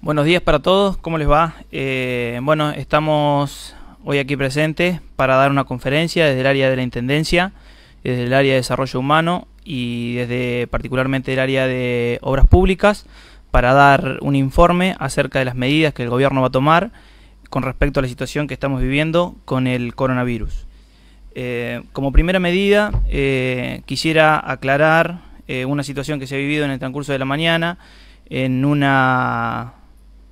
Buenos días para todos, ¿cómo les va? Eh, bueno, estamos hoy aquí presentes para dar una conferencia desde el área de la Intendencia, desde el área de Desarrollo Humano y desde particularmente el área de Obras Públicas para dar un informe acerca de las medidas que el gobierno va a tomar con respecto a la situación que estamos viviendo con el coronavirus. Eh, como primera medida, eh, quisiera aclarar una situación que se ha vivido en el transcurso de la mañana, en una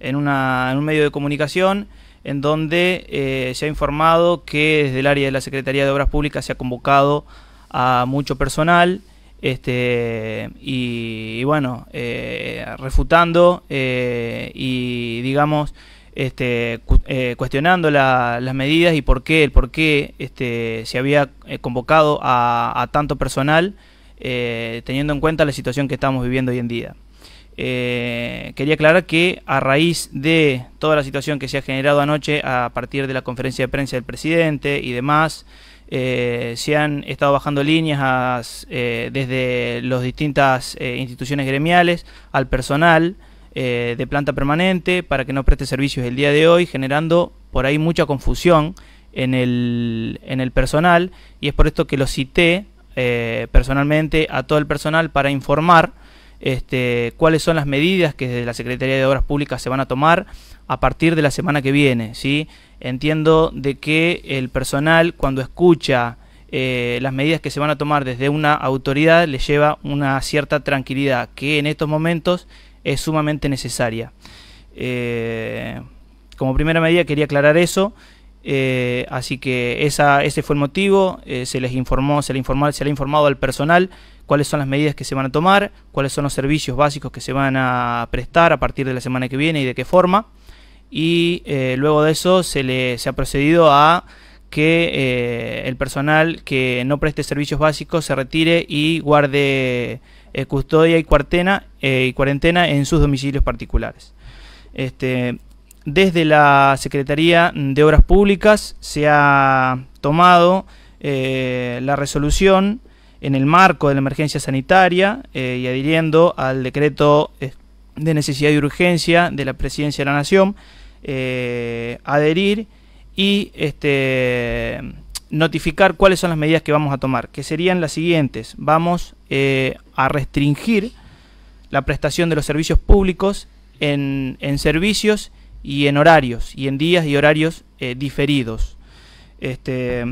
en, una, en un medio de comunicación en donde eh, se ha informado que desde el área de la Secretaría de Obras Públicas se ha convocado a mucho personal este y, bueno eh, refutando eh, y digamos este, cuestionando las medidas y por qué el por qué este, se había convocado a tanto personal teniendo en cuenta la situación que estamos viviendo hoy en día. Eh, quería aclarar que a raíz de toda la situación que se ha generado anoche a partir de la conferencia de prensa del presidente y demás, eh, se han estado bajando líneas eh, desde las distintas instituciones gremiales al personal de planta permanente para que no preste servicios el día de hoy, generando por ahí mucha confusión en el, en el personal y es por esto que lo cité personalmente a todo el personal para informar este, cuáles son las medidas que desde la Secretaría de Obras Públicas se van a tomar a partir de la semana que viene. ¿sí? Entiendo de que el personal cuando escucha eh, las medidas que se van a tomar desde una autoridad le lleva una cierta tranquilidad que en estos momentos es sumamente necesaria. Eh, como primera medida quería aclarar eso. Eh, así que ese fue el motivo. se les informó, se le informó, se le ha informado al personal cuáles son las medidas que se van a tomar, cuáles son los servicios básicos que se van a prestar a partir de la semana que viene y de qué forma. Y eh, luego de eso se, se ha procedido a que eh, el personal que no preste servicios básicos se retire y guarde eh, custodia y cuarentena, y cuarentena en sus domicilios particulares. Este, desde la Secretaría de Obras Públicas se ha tomado la resolución en el marco de la emergencia sanitaria eh, y adhiriendo al decreto eh, de necesidad y urgencia de la Presidencia de la Nación, eh, adherir y este, notificar cuáles son las medidas que vamos a tomar, que serían las siguientes. Vamos a restringir la prestación de los servicios públicos en, servicios y en horarios, y en días y horarios diferidos. Este,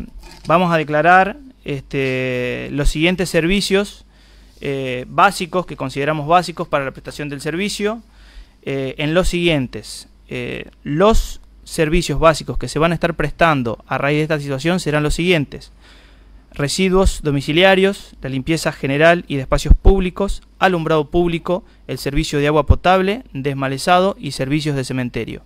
vamos a declarar este, los siguientes servicios eh, básicos que consideramos básicos para la prestación del servicio eh, en los siguientes. Eh, los servicios básicos que se van a estar prestando a raíz de esta situación serán los siguientes. Residuos domiciliarios, la limpieza general y de espacios públicos, alumbrado público, el servicio de agua potable, desmalezado y servicios de cementerio.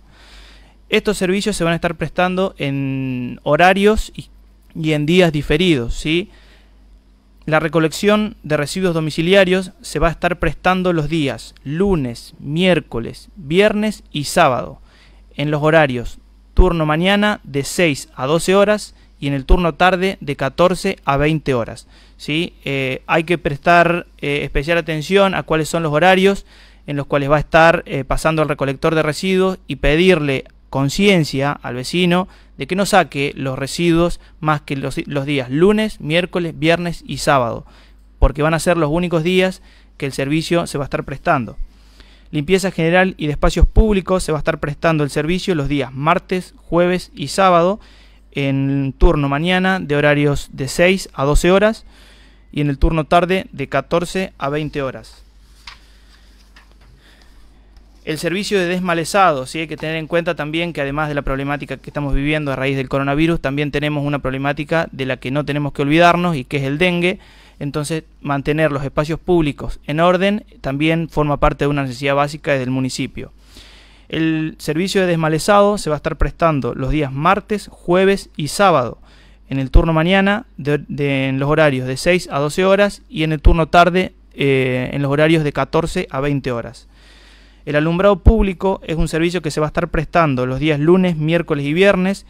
Estos servicios se van a estar prestando en horarios y y en días diferidos, ¿sí? La recolección de residuos domiciliarios se va a estar prestando los días lunes, miércoles, viernes y sábado, en los horarios turno mañana de 6 a 12 horas y en el turno tarde de 14 a 20 horas. ¿sí? Eh, hay que prestar eh, especial atención a cuáles son los horarios en los cuales va a estar eh, pasando el recolector de residuos y pedirle conciencia al vecino de que no saque los residuos más que los, días lunes, miércoles, viernes y sábado, porque van a ser los únicos días que el servicio se va a estar prestando. Limpieza general y de espacios públicos se va a estar prestando el servicio los días martes, jueves y sábado en turno mañana de horarios de 6 a 12 horas y en el turno tarde de 14 a 20 horas el servicio de desmalezado. ¿sí? Hay que tener en cuenta también que además de la problemática que estamos viviendo a raíz del coronavirus, también tenemos una problemática de la que no tenemos que olvidarnos y que es el dengue. Entonces, mantener los espacios públicos en orden también forma parte de una necesidad básica desde el municipio. El servicio de desmalezado se va a estar prestando los días martes, jueves y sábado, en el turno mañana, en los horarios de 6 a 12 horas y en el turno tarde, eh, en los horarios de 14 a 20 horas. El alumbrado público es un servicio que se va a estar prestando los días lunes, miércoles y viernes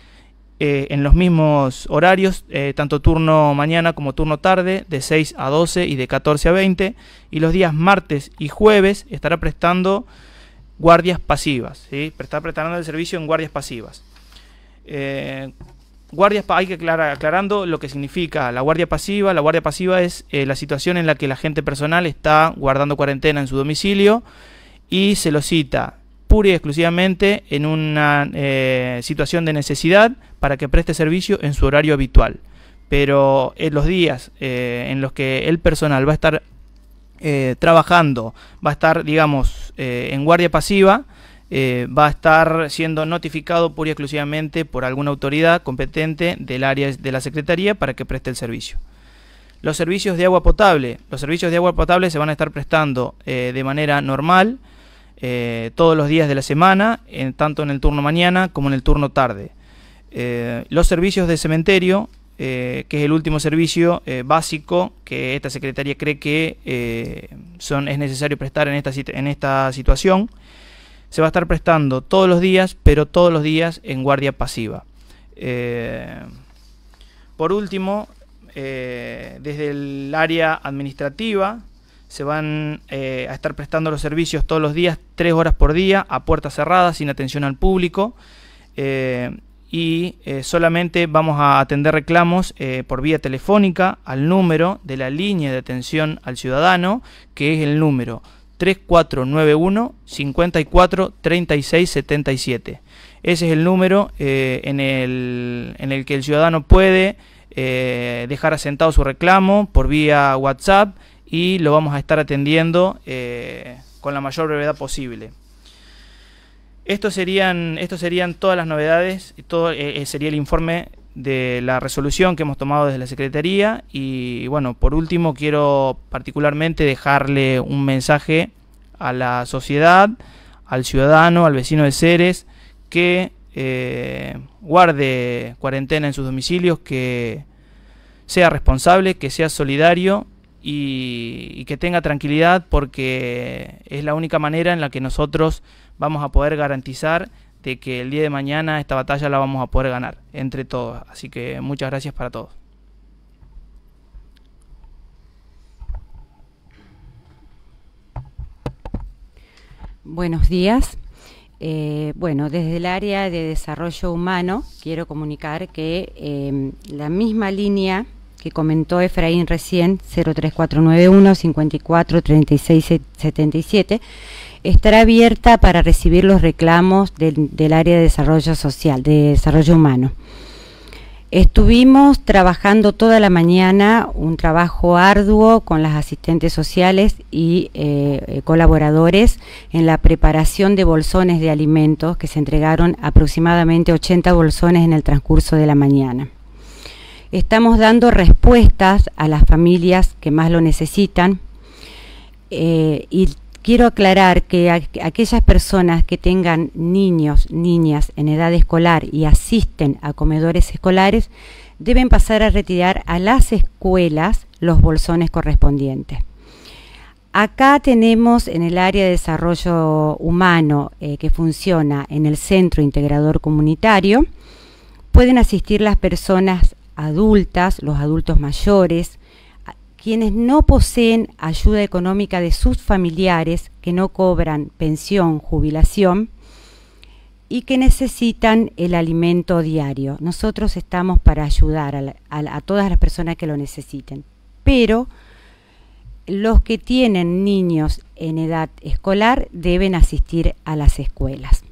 eh, en los mismos horarios, eh, tanto turno mañana como turno tarde, de 6 a 12 y de 14 a 20. Y los días martes y jueves estará prestando guardias pasivas. ¿sí? Está prestando el servicio en guardias pasivas. Eh, guardias hay que aclarando lo que significa la guardia pasiva. La guardia pasiva es la situación en la que la gente personal está guardando cuarentena en su domicilio y se lo cita pura y exclusivamente en una eh, situación de necesidad para que preste servicio en su horario habitual. Pero en los días eh, en los que el personal va a estar eh, trabajando, va a estar, digamos, en guardia pasiva, va a estar siendo notificado pura y exclusivamente por alguna autoridad competente del área de la Secretaría para que preste el servicio los servicios de agua potable. Los servicios de agua potable se van a estar prestando de manera normal eh, todos los días de la semana, tanto en el turno mañana como en el turno tarde. Eh, los servicios de cementerio, eh, que es el último servicio básico que esta Secretaría cree que es necesario prestar en esta situación, se va a estar prestando todos los días, pero todos los días en guardia pasiva. por último, desde el área administrativa, se van eh, a estar prestando los servicios todos los días, tres horas por día, a puertas cerradas, sin atención al público. Eh, y eh, solamente vamos a atender reclamos por vía telefónica al número de la línea de atención al ciudadano, que es el número 3491 54 Ese es el número en el, en, el, que el ciudadano puede dejar asentado su reclamo por vía WhatsApp y lo vamos a estar atendiendo eh, con la mayor brevedad posible. Estos serían, estos serían todas las novedades, todo eh, eh, sería el informe de la resolución que hemos tomado desde la Secretaría y bueno, por último quiero particularmente dejarle un mensaje a la sociedad, al ciudadano, al vecino de Ceres, que guarde cuarentena en sus domicilios, que sea responsable, que sea solidario y, que tenga tranquilidad porque es la única manera en la que nosotros vamos a poder garantizar de que el día de mañana esta batalla la vamos a poder ganar entre todos. Así que muchas gracias para todos. Buenos días. Eh, bueno, desde el área de desarrollo humano quiero comunicar que eh, la misma línea que comentó Efraín recién, 03491 54 estará abierta para recibir los reclamos del, área de desarrollo social, de desarrollo humano. Estuvimos trabajando toda la mañana, un trabajo arduo con las asistentes sociales y eh, eh, colaboradores en la preparación de bolsones de alimentos que se entregaron aproximadamente 80 bolsones en el transcurso de la mañana estamos dando respuestas a las familias que más lo necesitan. Eh, y quiero aclarar que aquellas personas que tengan niños, niñas en edad escolar y asisten a comedores escolares, deben pasar a retirar a las escuelas los bolsones correspondientes. Acá tenemos en el área de desarrollo humano eh, que funciona en el Centro Integrador Comunitario, pueden asistir las personas adultas, los adultos mayores, quienes no poseen ayuda económica de sus familiares, que no cobran pensión, jubilación, y que necesitan el alimento diario. Nosotros estamos para ayudar a, todas las personas que lo necesiten. Pero los que tienen niños en edad escolar deben asistir a las escuelas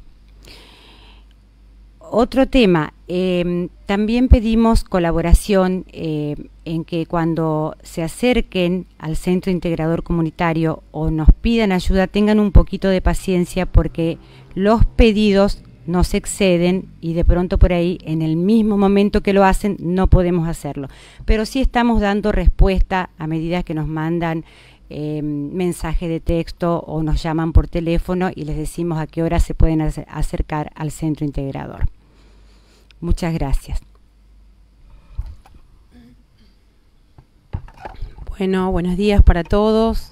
otro tema, em, también pedimos colaboración eh, en que cuando se acerquen al centro integrador comunitario o nos pidan ayuda, tengan un poquito de paciencia porque los pedidos nos exceden y de pronto por ahí, en el mismo momento que lo hacen, no podemos hacerlo. Pero sí estamos dando respuesta a medida que nos mandan eh, mensaje de texto o nos llaman por teléfono y les decimos a qué hora se pueden acercar al centro integrador. Muchas gracias. Bueno, buenos días para todos.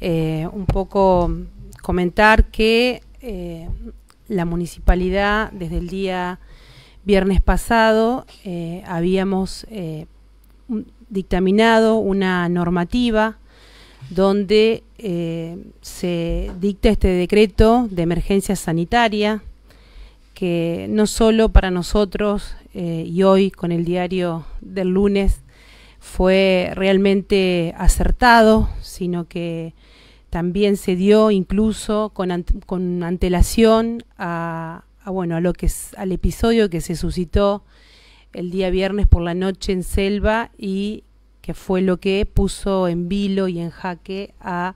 Eh, un poco comentar que eh, la municipalidad desde el día viernes pasado eh, habíamos dictaminado una normativa donde se dicta este decreto de emergencia sanitaria que no solo para nosotros eh, y hoy con el diario del lunes fue realmente acertado, sino que también se dio incluso con, con antelación a, a, bueno, a lo que es, al episodio que se suscitó el día viernes por la noche en Selva y que fue lo que puso en vilo y en jaque a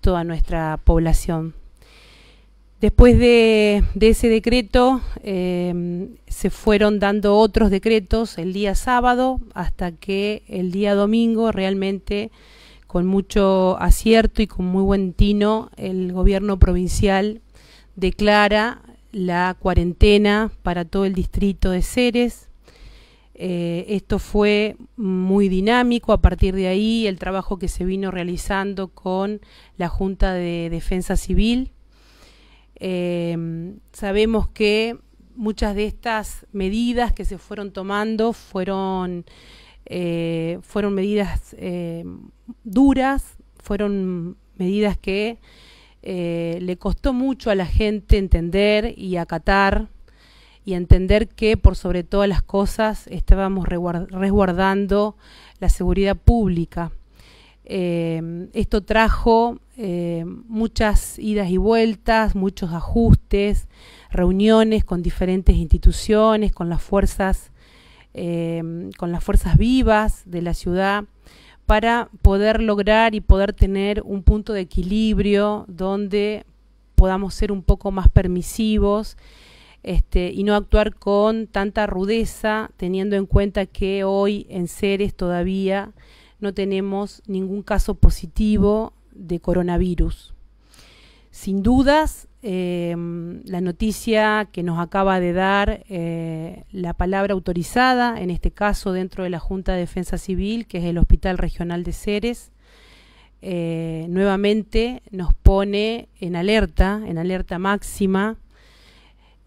toda nuestra población. Después de, ese decreto em, se fueron dando otros decretos el día sábado hasta que el día domingo realmente con mucho acierto y con muy buen tino el gobierno provincial declara la cuarentena para todo el distrito de Ceres. Eh, esto fue muy dinámico, a partir de ahí el trabajo que se vino realizando con la Junta de Defensa Civil Em, sabemos que muchas de estas medidas que se fueron tomando fueron, eh, fueron medidas em, duras, fueron medidas que eh, le costó mucho a la gente entender y acatar y entender que por sobre todas las cosas estábamos resguardando la seguridad pública. Em, esto trajo em, muchas idas y vueltas, muchos ajustes, reuniones con diferentes instituciones, con las fuerzas, em, con las fuerzas vivas de la ciudad, para poder lograr y poder tener un punto de equilibrio donde podamos ser un poco más permisivos este, y no actuar con tanta rudeza, teniendo en cuenta que hoy en seres todavía no tenemos ningún caso positivo de coronavirus. Sin dudas, em, la noticia que nos acaba de dar eh, la palabra autorizada, en este caso dentro de la Junta de Defensa Civil, que es el Hospital Regional de Ceres, eh, nuevamente nos pone en alerta, en alerta máxima,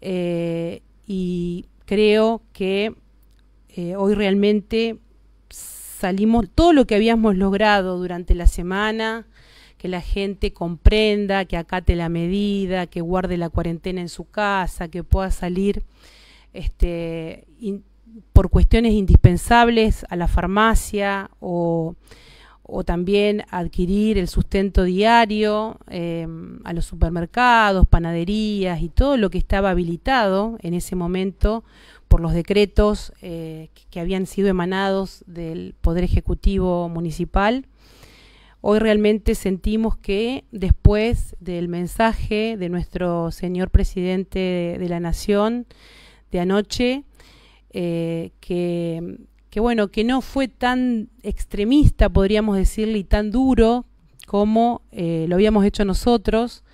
eh, y creo que hoy realmente salimos, todo lo que habíamos logrado durante la semana, que la gente comprenda, que acate la medida, que guarde la cuarentena en su casa, que pueda salir este, por cuestiones indispensables a la farmacia o, también adquirir el sustento diario em, a los supermercados, panaderías y todo lo que estaba habilitado en ese momento por los decretos eh, que habían sido emanados del Poder Ejecutivo Municipal. Hoy realmente sentimos que después del mensaje de nuestro señor presidente de, la Nación de anoche, eh, que, bueno, que no fue tan extremista, podríamos decirle, y tan duro como eh, lo habíamos hecho nosotros,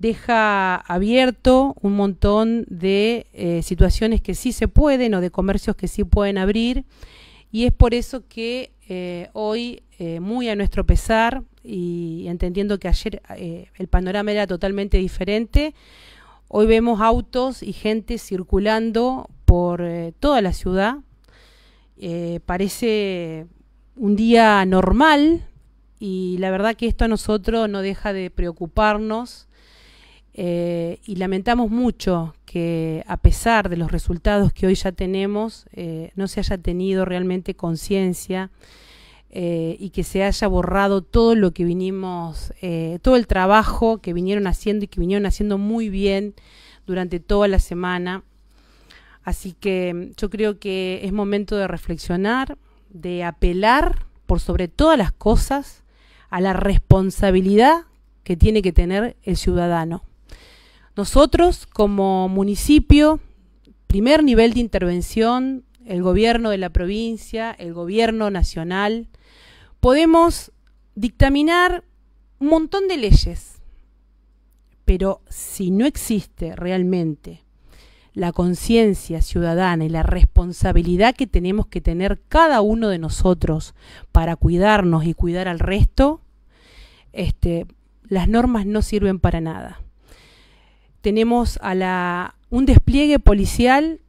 deja abierto un montón de eh, situaciones que sí se pueden o de comercios que sí pueden abrir y es por eso que eh, hoy, eh, muy a nuestro pesar y entendiendo que ayer el panorama era totalmente diferente, hoy vemos autos y gente circulando por toda la ciudad. parece un día normal y la verdad que esto a nosotros no deja de preocuparnos eh, y lamentamos mucho que a pesar de los resultados que hoy ya tenemos, eh, no se haya tenido realmente conciencia eh, y que se haya borrado todo lo que vinimos, todo el trabajo que vinieron haciendo y que vinieron haciendo muy bien durante toda la semana. Así que mm, yo creo que es momento de reflexionar, de apelar por sobre todas las cosas a la responsabilidad que tiene que tener el ciudadano. Nosotros como municipio, primer nivel de intervención, el gobierno de la provincia, el gobierno nacional, podemos dictaminar un montón de leyes, pero si no existe realmente la conciencia ciudadana y la responsabilidad que tenemos que tener cada uno de nosotros para cuidarnos y cuidar al resto, este, las normas no sirven para nada tenemos a un despliegue policial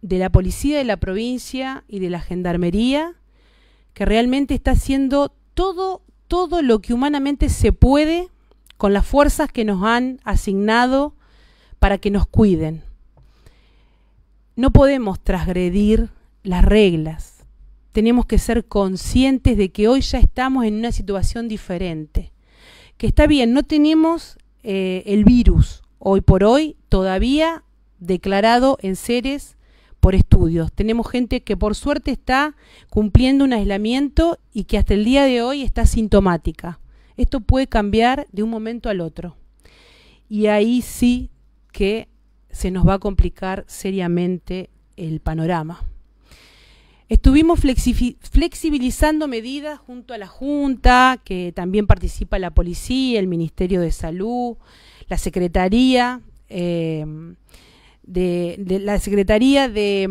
de la policía de la provincia y de la gendarmería que realmente está haciendo todo, todo lo que humanamente se puede con las fuerzas que nos han asignado para que nos cuiden. No podemos transgredir las reglas. Tenemos que ser conscientes de que hoy ya estamos en una situación diferente. Que está bien, no tenemos eh, el virus hoy por hoy todavía declarado en seres por estudios. Tenemos gente que por suerte está cumpliendo un aislamiento y que hasta el día de hoy está sintomática. Esto puede cambiar de un momento al otro. Y ahí sí que se nos va a complicar seriamente el panorama. Estuvimos flexibilizando medidas junto a la Junta, que también participa la Policía, el Ministerio de Salud, eh, la Secretaría de, mm, la Secretaría de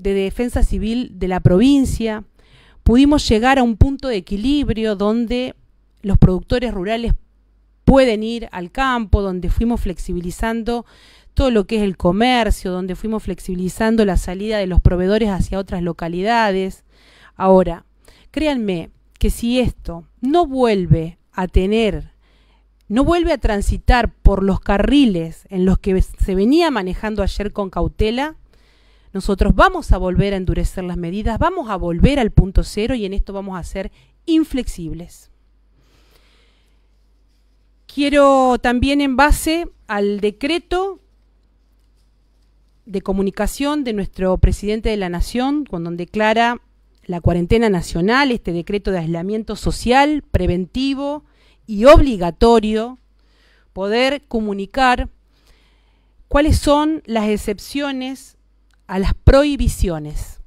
Defensa Civil de la provincia, pudimos llegar a un punto de equilibrio donde los productores rurales pueden ir al campo, donde fuimos flexibilizando todo lo que es el comercio, donde fuimos flexibilizando la salida de los proveedores hacia otras localidades. Ahora, créanme que si esto no vuelve a tener no vuelve a transitar por los carriles en los que se venía manejando ayer con cautela, nosotros vamos a volver a endurecer las medidas, vamos a volver al punto cero y en esto vamos a ser inflexibles. Quiero también en base al decreto de comunicación de nuestro presidente de la Nación, cuando declara la cuarentena nacional, este decreto de aislamiento social preventivo y obligatorio poder comunicar cuáles son las excepciones a las prohibiciones.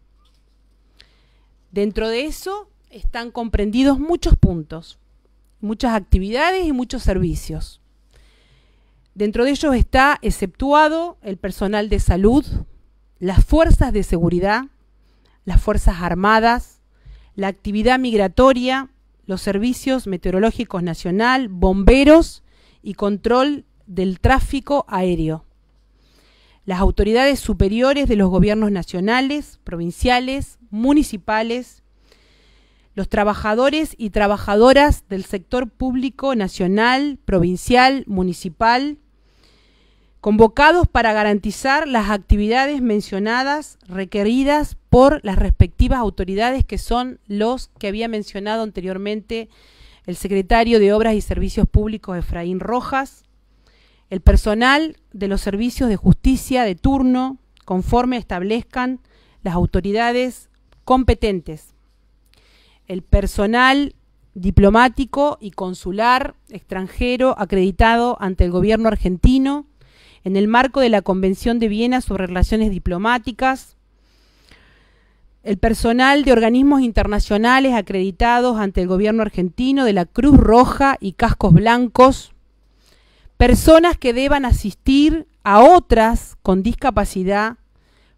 Dentro de eso están comprendidos muchos puntos, muchas actividades y muchos servicios. Dentro de ellos está exceptuado el personal de salud, las fuerzas de seguridad, las fuerzas armadas, la actividad migratoria, los servicios meteorológicos nacional, bomberos y control del tráfico aéreo. Las autoridades superiores de los gobiernos nacionales, provinciales, municipales, los trabajadores y trabajadoras del sector público nacional, provincial, municipal, convocados para garantizar las actividades mencionadas requeridas por las respectivas autoridades que son los que había mencionado anteriormente el secretario de Obras y Servicios Públicos Efraín Rojas, el personal de los servicios de justicia de turno, conforme establezcan las autoridades competentes, el personal diplomático y consular extranjero acreditado ante el gobierno argentino en el marco de la Convención de Viena sobre Relaciones Diplomáticas, el personal de organismos internacionales acreditados ante el gobierno argentino de la Cruz Roja y Cascos Blancos, personas que deban asistir a otras con discapacidad,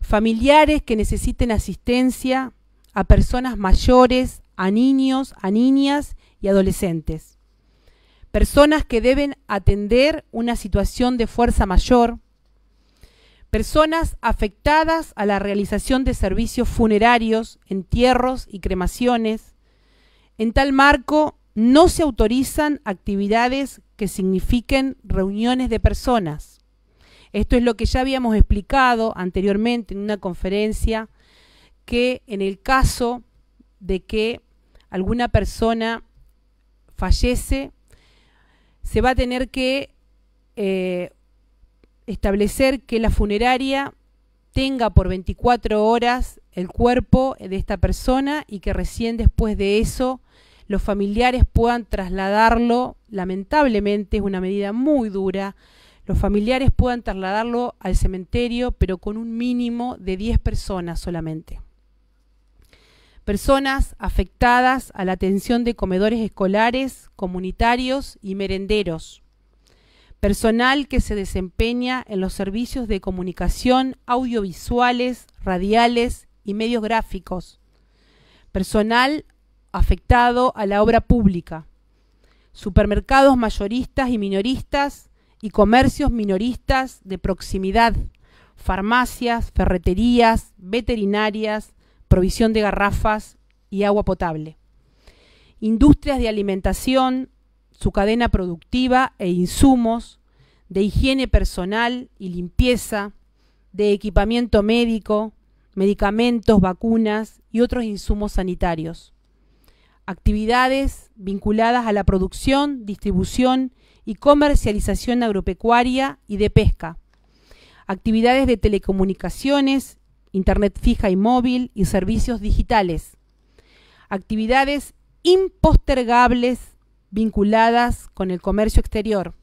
familiares que necesiten asistencia, a personas mayores, a niños, a niñas y adolescentes. Personas que deben atender una situación de fuerza mayor, personas afectadas a la realización de servicios funerarios, entierros y cremaciones. En tal marco, no se autorizan actividades que signifiquen reuniones de personas. Esto es lo que ya habíamos explicado anteriormente en una conferencia, que en el caso de que alguna persona fallece, se va a tener que eh, establecer que la funeraria tenga por 24 horas el cuerpo de esta persona y que recién después de eso los familiares puedan trasladarlo, lamentablemente es una medida muy dura, los familiares puedan trasladarlo al cementerio, pero con un mínimo de 10 personas solamente. Personas afectadas a la atención de comedores escolares, comunitarios y merenderos personal que se desempeña en los servicios de comunicación audiovisuales, radiales y medios gráficos, personal afectado a la obra pública, supermercados mayoristas y minoristas y comercios minoristas de proximidad, farmacias, ferreterías, veterinarias, provisión de garrafas y agua potable, industrias de alimentación, su cadena productiva e insumos, de higiene personal y limpieza, de equipamiento médico, medicamentos, vacunas y otros insumos sanitarios. Actividades vinculadas a la producción, distribución y comercialización agropecuaria y de pesca. Actividades de telecomunicaciones, internet fija y móvil y servicios digitales. Actividades impostergables vinculadas con el comercio exterior.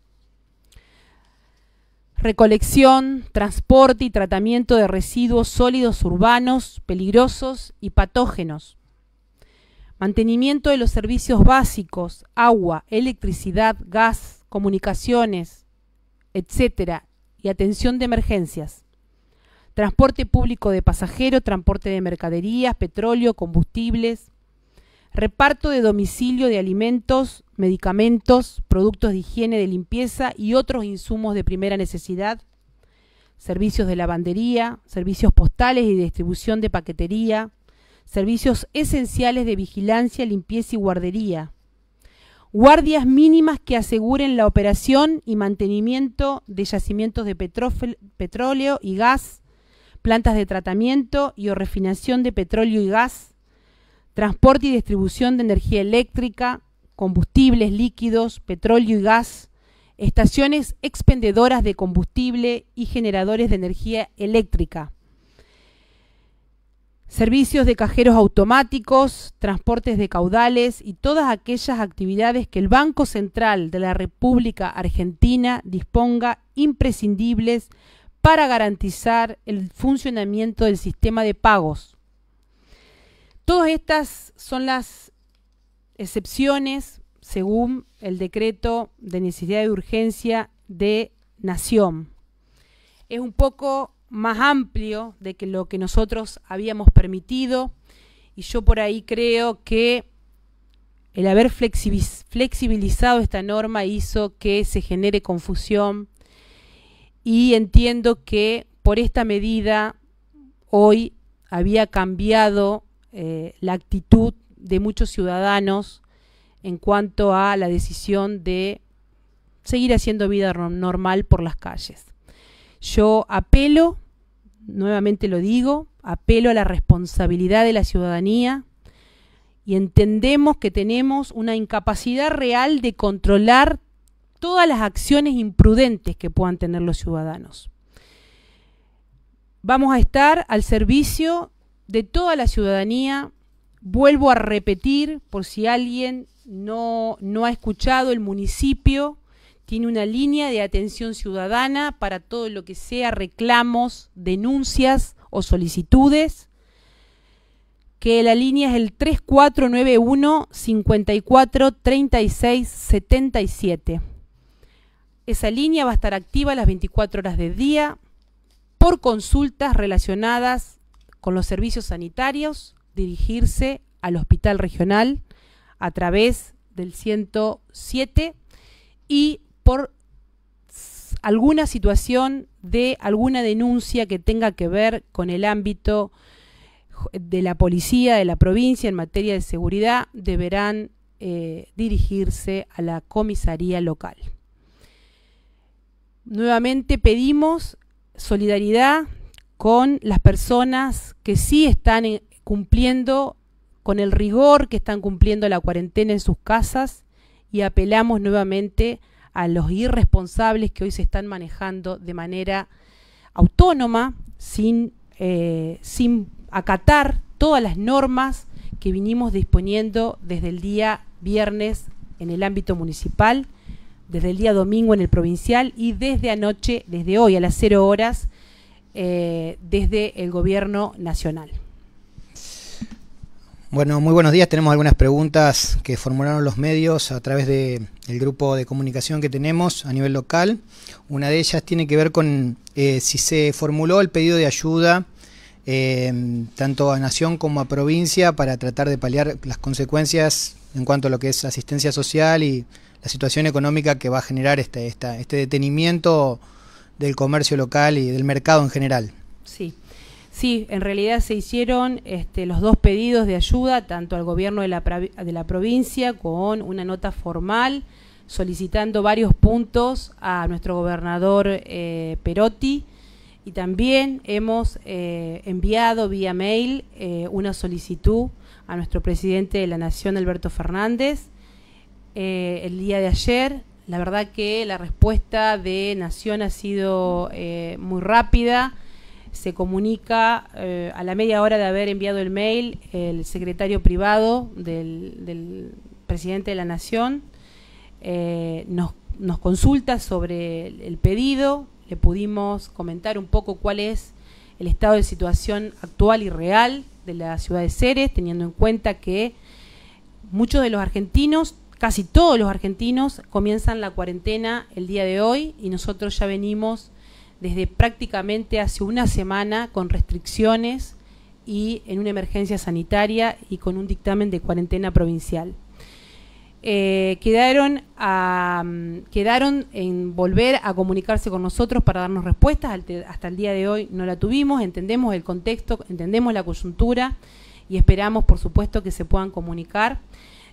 Recolección, transporte y tratamiento de residuos sólidos urbanos, peligrosos y patógenos. Mantenimiento de los servicios básicos, agua, electricidad, gas, comunicaciones, etcétera, y atención de emergencias transporte público de pasajeros, transporte de mercaderías, petróleo, combustibles, reparto de domicilio de alimentos, medicamentos, productos de higiene de limpieza y otros insumos de primera necesidad, servicios de lavandería, servicios postales y distribución de paquetería, servicios esenciales de vigilancia, limpieza y guardería, guardias mínimas que aseguren la operación y mantenimiento de yacimientos de petróleo y gas, plantas de tratamiento y o refinación de petróleo y gas, transporte y distribución de energía eléctrica, combustibles líquidos, petróleo y gas, estaciones expendedoras de combustible y generadores de energía eléctrica, servicios de cajeros automáticos, transportes de caudales y todas aquellas actividades que el Banco Central de la República Argentina disponga imprescindibles para garantizar el funcionamiento del sistema de pagos Todas estas son las excepciones según el decreto de necesidad de urgencia de nación. Es un poco más amplio de que lo que nosotros habíamos permitido y yo por ahí creo que el haber flexibilizado esta norma hizo que se genere confusión y entiendo que por esta medida hoy había cambiado eh, la actitud de muchos ciudadanos en cuanto a la decisión de seguir haciendo vida normal por las calles. Yo apelo, nuevamente lo digo, apelo a la responsabilidad de la ciudadanía y entendemos que tenemos una incapacidad real de controlar todas las acciones imprudentes que puedan tener los ciudadanos. Vamos a estar al servicio de toda la ciudadanía. Vuelvo a repetir, por si alguien no, ha escuchado, el municipio tiene una línea de atención ciudadana para todo lo que sea reclamos, denuncias o solicitudes, que la línea es el 3491-543677. Esa línea va a estar activa las 24 horas del día por consultas relacionadas con los servicios sanitarios, dirigirse al hospital regional a través del 107 y por alguna situación de alguna denuncia que tenga que ver con el ámbito de la policía de la provincia en materia de seguridad deberán eh, dirigirse a la comisaría local. Nuevamente pedimos solidaridad con las personas que sí están cumpliendo con el rigor que están cumpliendo la cuarentena en sus casas y apelamos nuevamente a los irresponsables que hoy se están manejando de manera autónoma, eh, sin, acatar todas las normas que vinimos disponiendo desde el día viernes en el ámbito municipal, desde el día domingo en el provincial y desde anoche, desde hoy a las cero horas, eh, desde el gobierno nacional. Bueno, muy buenos días. Tenemos algunas preguntas que formularon los medios a través del grupo de comunicación que tenemos a nivel local. Una de ellas tiene que ver con eh, si se formuló el pedido de ayuda eh, tanto a Nación como a provincia para tratar de paliar las consecuencias en cuanto a lo que es asistencia social y la situación económica que va a generar este, este detenimiento del comercio local y del mercado en general. Sí. Sí, en realidad se hicieron este, los dos pedidos de ayuda, tanto al gobierno de la, de la provincia con una nota formal solicitando varios puntos a nuestro gobernador eh, Perotti y también hemos eh, enviado vía mail eh, una solicitud a nuestro presidente de la Nación, Alberto Fernández, el día de ayer la verdad que la respuesta de Nación ha sido eh, muy rápida. Se comunica eh, a la media hora de haber enviado el mail el secretario privado del, presidente de la Nación. Eh, nos, consulta sobre el pedido. Le pudimos comentar un poco cuál es el estado de situación actual y real de la ciudad de Ceres, teniendo en cuenta que muchos de los argentinos casi todos los argentinos comienzan la cuarentena el día de hoy y nosotros ya venimos desde prácticamente hace una semana con restricciones y en una emergencia sanitaria y con un dictamen de cuarentena provincial. Eh, quedaron, mm, quedaron en volver a comunicarse con nosotros para darnos respuestas, hasta el día de hoy no la tuvimos, entendemos el contexto, entendemos la coyuntura y esperamos, por supuesto, que se puedan comunicar.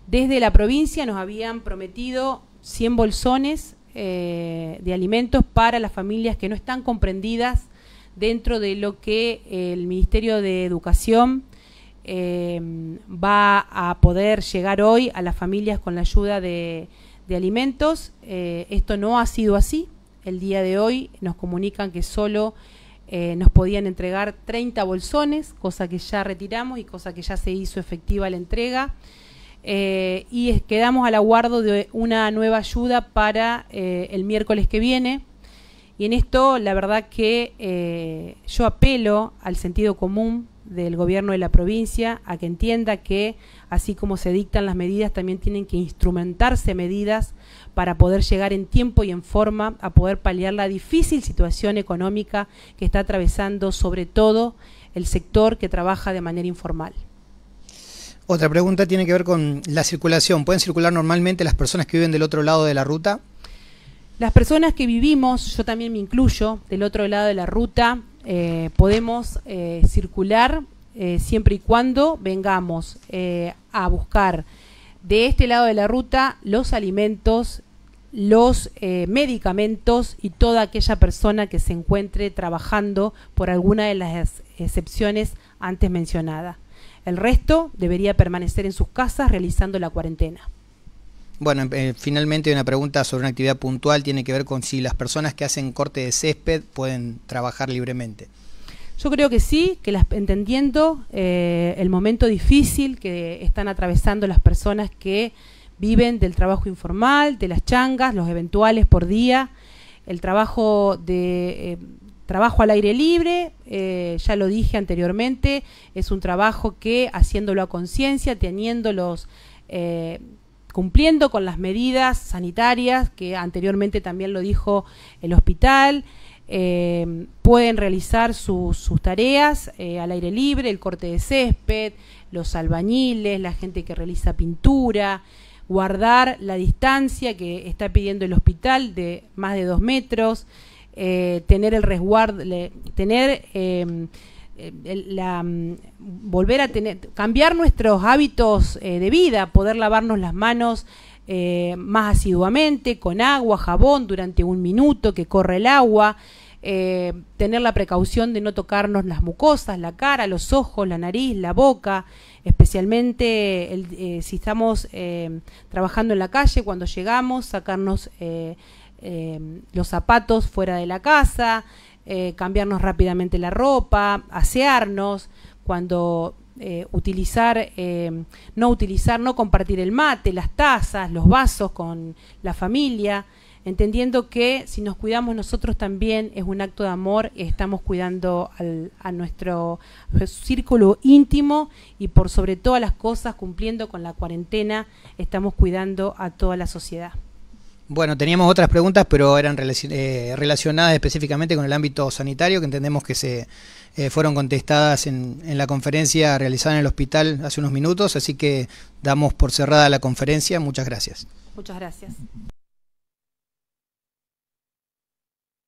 Desde la provincia nos habían prometido 100 bolsones eh, de alimentos para las familias que no están comprendidas dentro de lo que el Ministerio de Educación eh, va a poder llegar hoy a las familias con la ayuda de, alimentos. Eh, esto no ha sido así. El día de hoy nos comunican que solo nos podían entregar 30 bolsones, cosa que ya retiramos y cosa que ya se hizo efectiva la entrega. Eh, y quedamos al aguardo de una nueva ayuda para eh, el miércoles que viene. Y en esto, la verdad que eh, yo apelo al sentido común del gobierno de la provincia a que entienda que, así como se dictan las medidas, también tienen que instrumentarse medidas para poder llegar en tiempo y en forma a poder paliar la difícil situación económica que está atravesando sobre todo el sector que trabaja de manera informal. Otra pregunta tiene que ver con la circulación. ¿Pueden circular normalmente las personas que viven del otro lado de la ruta? Las personas que vivimos, yo también me incluyo, del otro lado de la ruta, eh, podemos eh, circular eh, siempre y cuando vengamos a buscar de este lado de la ruta los alimentos, los medicamentos y toda aquella persona que se encuentre trabajando por alguna de las excepciones antes mencionadas. El resto debería permanecer en sus casas realizando la cuarentena. Bueno, em, eh, finalmente una pregunta sobre una actividad puntual tiene que ver con si las personas que hacen corte de césped pueden trabajar libremente. Yo creo que sí, que las, entendiendo eh, el momento difícil que están atravesando las personas que viven del trabajo informal, de las changas, los eventuales por día, el trabajo de... Em, trabajo al aire libre, eh, ya lo dije anteriormente, es un trabajo que haciéndolo a conciencia, teniéndolos, eh, cumpliendo con las medidas sanitarias que anteriormente también lo dijo el hospital, eh, pueden realizar sus tareas al aire libre, el corte de césped, los albañiles, la gente que realiza pintura, guardar la distancia que está pidiendo el hospital de más de dos metros, eh, tener el resguardo, tener em, eh, la, mm, volver a tener, cambiar nuestros hábitos eh, de vida, poder lavarnos las manos más asiduamente, con agua, jabón, durante un minuto que corre el agua, tener la precaución de no tocarnos las mucosas, la cara, los ojos, la nariz, la boca, especialmente si estamos em, trabajando en la calle, cuando llegamos, sacarnos Em, los zapatos fuera de la casa, eh, cambiarnos rápidamente la ropa, asearnos, cuando eh, utilizar, em, no utilizar, no compartir el mate, las tazas, los vasos con la familia, entendiendo que si nos cuidamos nosotros también es un acto de amor, estamos cuidando a nuestro círculo íntimo y por sobre todas las cosas, cumpliendo con la cuarentena, estamos cuidando a toda la sociedad. Bueno, teníamos otras preguntas, pero eran eh, relacionadas específicamente con el ámbito sanitario, que entendemos que se eh, fueron contestadas en, la conferencia realizada en el hospital hace unos minutos, así que damos por cerrada la conferencia. Muchas gracias. Muchas gracias.